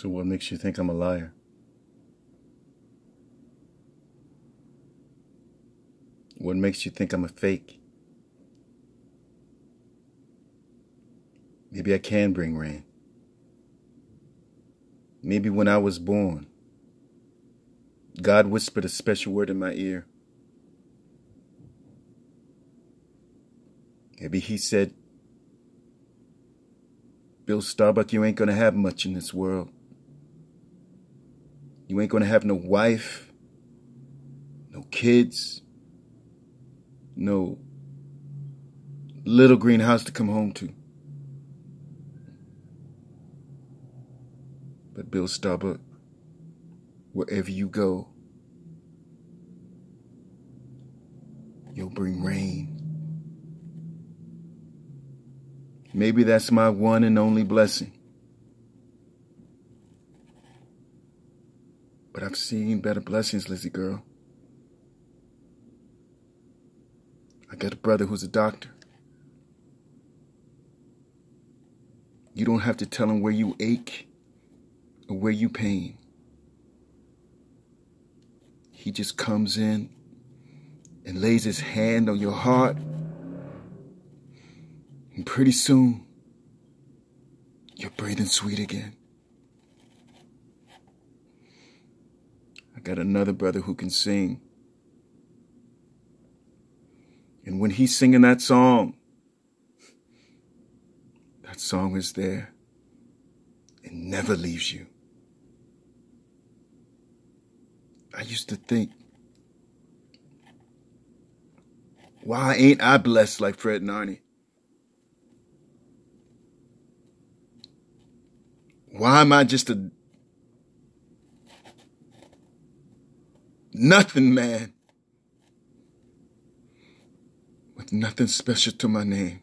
So what makes you think I'm a liar? What makes you think I'm a fake? Maybe I can bring rain. Maybe when I was born, God whispered a special word in my ear. Maybe He said, Bill Starbuck, you ain't gonna have much in this world. You ain't going to have no wife, no kids, no little greenhouse to come home to. But Bill Starbuck, wherever you go, you'll bring rain. Maybe that's my one and only blessing. But I've seen better blessings, Lizzie girl. I got a brother who's a doctor. You don't have to tell him where you ache or where you pain. He just comes in and lays his hand on your heart. And pretty soon, you're breathing sweet again. I got another brother who can sing. And when he's singing that song, that song is there. It never leaves you. I used to think, why ain't I blessed like Fred and Arnie? Why am I just a Nothing, man. With nothing special to my name.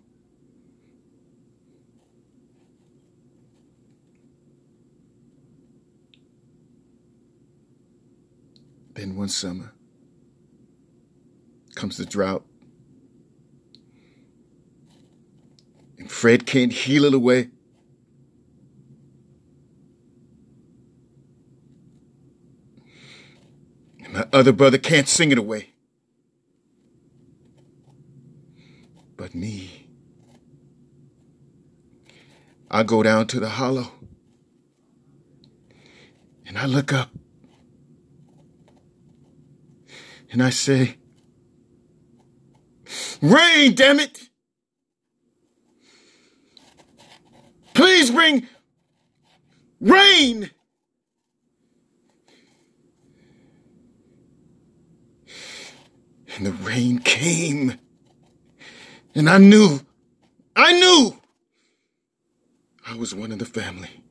Then one summer comes the drought. And Fred can't heal it away. And my other brother can't sing it away. But me, I go down to the hollow and I look up and I say, Rain, damn it! Please bring rain! And the rain came. And I knew, I knew I was one of the family.